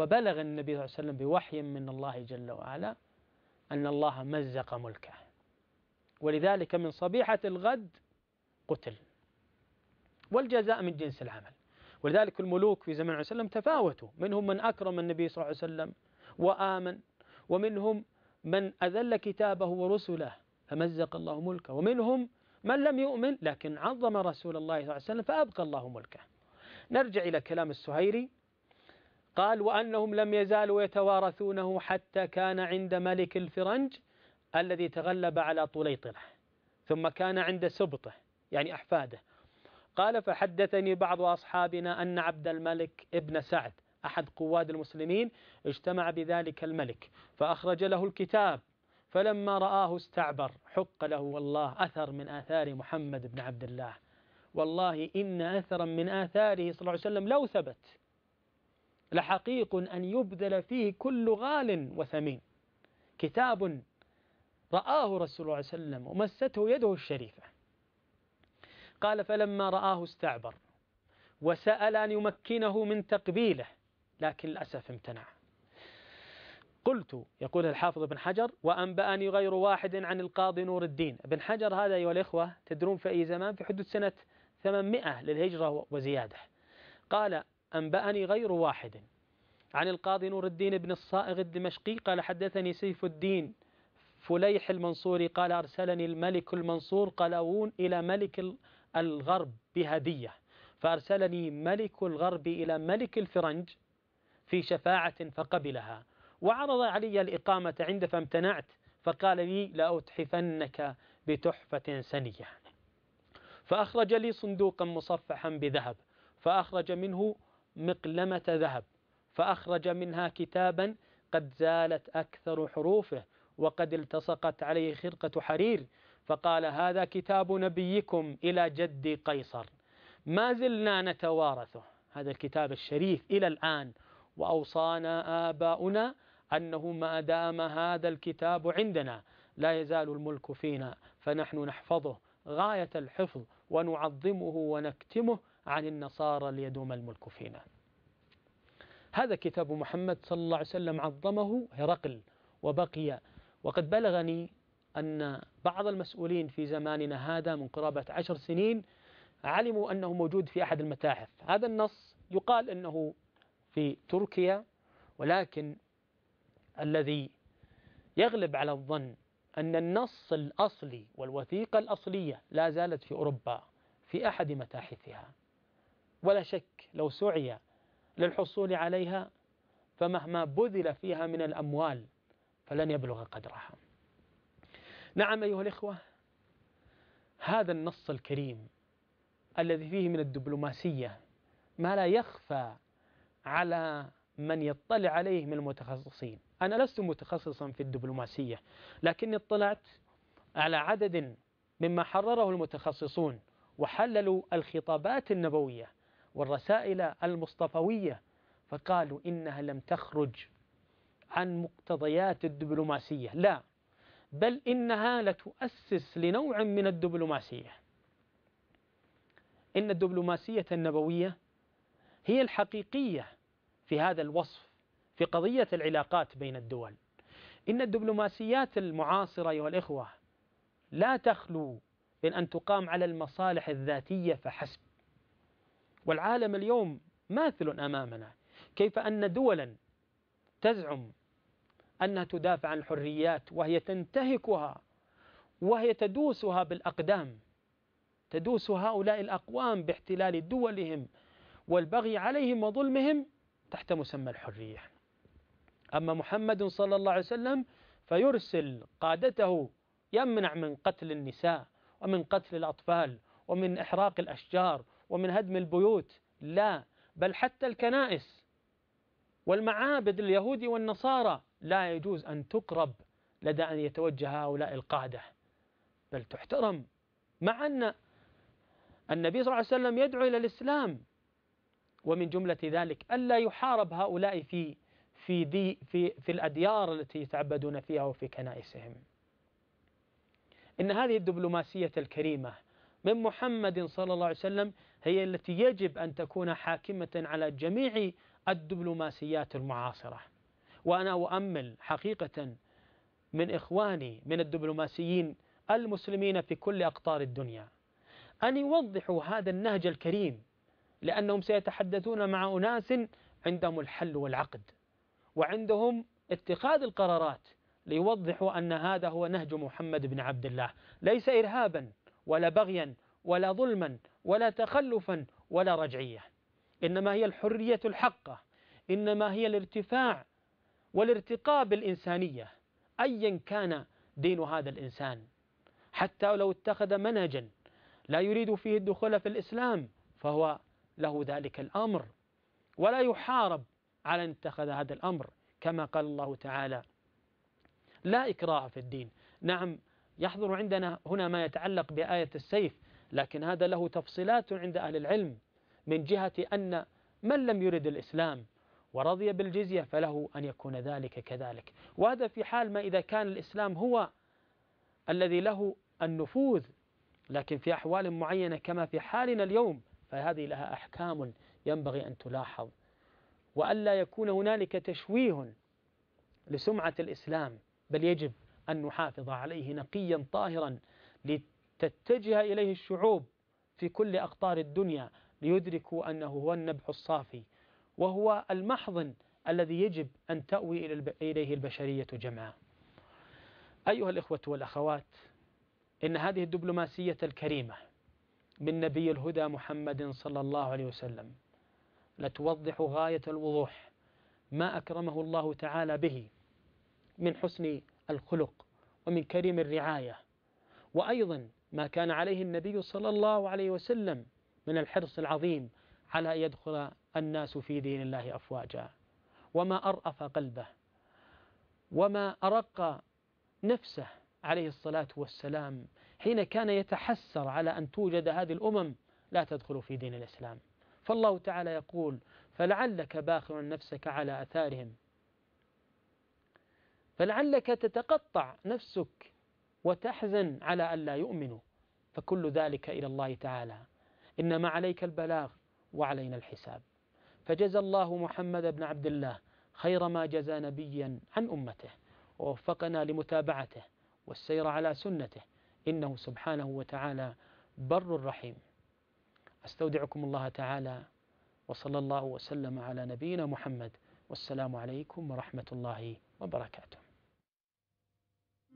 وبلغ النبي صلى الله عليه وسلم بوحي من الله جل وعلا أن الله مزق ملكه ولذلك من صبيحة الغد قتل والجزاء من جنس العمل ولذلك الملوك في زمن عليه وسلم تفاوتوا منهم من أكرم النبي صلى الله عليه وسلم وآمن ومنهم من أذل كتابه ورسله فمزق الله ملكه ومنهم من لم يؤمن لكن عظم رسول الله صلى الله عليه وسلم فأبقى الله ملكه نرجع إلى كلام السهيري قال وأنهم لم يزالوا يتوارثونه حتى كان عند ملك الفرنج الذي تغلب على طليطلة ثم كان عند سبطه يعني أحفاده قال فحدثني بعض أصحابنا أن عبد الملك ابن سعد أحد قواد المسلمين اجتمع بذلك الملك فأخرج له الكتاب فلما رآه استعبر حق له والله أثر من آثار محمد بن عبد الله والله إن أثرا من آثاره صلى الله عليه وسلم لو ثبت لحقيق أن يبذل فيه كل غال وثمين كتاب رآه رسول الله صلى الله عليه وسلم ومسته يده الشريفة قال فلما رآه استعبر وسأل أن يمكنه من تقبيله لكن للأسف امتنع قلت يقول الحافظ ابن حجر وأنبأني غير واحد عن القاضي نور الدين ابن حجر هذا أيها الإخوة تدرون في أي زمان في حدود سنة 800 للهجرة وزيادة قال أنبأني غير واحد عن القاضي نور الدين بن الصائغ الدمشقي قال حدثني سيف الدين فليح المنصوري قال أرسلني الملك المنصور قلاوون إلى ملك الغرب بهدية فأرسلني ملك الغرب إلى ملك الفرنج في شفاعة فقبلها وعرض علي الإقامة عند فامتنعت فقال لي لأتحفنك بتحفة سنية فأخرج لي صندوقا مصفحا بذهب فأخرج منه مقلمة ذهب فأخرج منها كتابا قد زالت أكثر حروفه وقد التصقت عليه خرقة حرير فقال هذا كتاب نبيكم إلى جد قيصر ما زلنا نتوارثه هذا الكتاب الشريف إلى الآن وأوصانا آباؤنا أنه ما دام هذا الكتاب عندنا لا يزال الملك فينا فنحن نحفظه غاية الحفظ ونعظمه ونكتمه عن النصارى ليدوم الملك فينا هذا كتاب محمد صلى الله عليه وسلم عظمه هرقل وبقي وقد بلغني أن بعض المسؤولين في زماننا هذا من قرابة عشر سنين علموا أنه موجود في أحد المتاحف هذا النص يقال أنه في تركيا ولكن الذي يغلب على الظن أن النص الأصلي والوثيقة الأصلية لا زالت في أوروبا في أحد متاحفها ولا شك لو سعي للحصول عليها فمهما بذل فيها من الأموال فلن يبلغ قدرها نعم أيها الإخوة هذا النص الكريم الذي فيه من الدبلوماسية ما لا يخفى على من يطلع عليه من المتخصصين أنا لست متخصصا في الدبلوماسية لكني اطلعت على عدد مما حرره المتخصصون وحللوا الخطابات النبوية والرسائل المصطفوية فقالوا إنها لم تخرج عن مقتضيات الدبلوماسية لا بل إنها لتؤسس لنوع من الدبلوماسية إن الدبلوماسية النبوية هي الحقيقية في هذا الوصف في قضية العلاقات بين الدول إن الدبلوماسيات المعاصرة أيها الإخوة لا تخلو من أن تقام على المصالح الذاتية فحسب والعالم اليوم ماثل أمامنا كيف أن دولا تزعم أنها تدافع عن الحريات وهي تنتهكها وهي تدوسها بالأقدام تدوس هؤلاء الأقوام باحتلال دولهم والبغي عليهم وظلمهم تحت مسمى الحرية أما محمد صلى الله عليه وسلم فيرسل قادته يمنع من قتل النساء ومن قتل الأطفال ومن إحراق الأشجار ومن هدم البيوت لا بل حتى الكنائس والمعابد اليهودي والنصارى لا يجوز أن تقرب لدى أن يتوجه هؤلاء القادة بل تحترم مع أن النبي صلى الله عليه وسلم يدعو إلى الإسلام ومن جملة ذلك ألا يحارب هؤلاء في في, دي في, في الأديار التي يتعبدون فيها وفي كنائسهم إن هذه الدبلوماسية الكريمة من محمد صلى الله عليه وسلم هي التي يجب أن تكون حاكمة على جميع الدبلوماسيات المعاصرة وأنا أؤمل حقيقة من إخواني من الدبلوماسيين المسلمين في كل أقطار الدنيا أن يوضحوا هذا النهج الكريم لأنهم سيتحدثون مع أناس عندهم الحل والعقد وعندهم اتخاذ القرارات ليوضحوا أن هذا هو نهج محمد بن عبد الله ليس إرهابا ولا بغيا ولا ظلما ولا تخلفا ولا رجعية إنما هي الحرية الحقة إنما هي الارتفاع والارتقاء بالإنسانية أيا كان دين هذا الإنسان حتى لو اتخذ منهجا لا يريد فيه الدخول في الإسلام فهو له ذلك الأمر ولا يحارب على أن اتخذ هذا الأمر كما قال الله تعالى لا إكراه في الدين نعم يحضر عندنا هنا ما يتعلق بآية السيف لكن هذا له تفصيلات عند أهل العلم من جهة أن من لم يرد الإسلام ورضي بالجزية فله أن يكون ذلك كذلك وهذا في حال ما إذا كان الإسلام هو الذي له النفوذ لكن في أحوال معينة كما في حالنا اليوم فهذه لها أحكام ينبغي أن تلاحظ وألا يكون هنالك تشويه لسمعة الإسلام بل يجب أن نحافظ عليه نقيا طاهرا لتتجه إليه الشعوب في كل أقطار الدنيا ليدركوا أنه هو النبح الصافي وهو المحضن الذي يجب أن تأوي إليه البشرية جمعاء أيها الإخوة والأخوات إن هذه الدبلوماسية الكريمة من نبي الهدى محمد صلى الله عليه وسلم لتوضح غاية الوضوح ما أكرمه الله تعالى به من حسن الخلق ومن كريم الرعاية وأيضا ما كان عليه النبي صلى الله عليه وسلم من الحرص العظيم على أن يدخل الناس في دين الله أفواجا وما أرأف قلبه وما أرق نفسه عليه الصلاة والسلام حين كان يتحسر على أن توجد هذه الأمم لا تدخل في دين الإسلام فالله تعالى يقول فلعلك باخع نفسك على أثارهم فلعلك تتقطع نفسك وتحزن على ألا يؤمنوا فكل ذلك إلى الله تعالى إنما عليك البلاغ وعلينا الحساب فجزى الله محمد بن عبد الله خير ما جزى نبيا عن أمته ووفقنا لمتابعته والسير على سنته إنه سبحانه وتعالى بر رحيم أستودعكم الله تعالى وصلى الله وسلم على نبينا محمد والسلام عليكم ورحمة الله وبركاته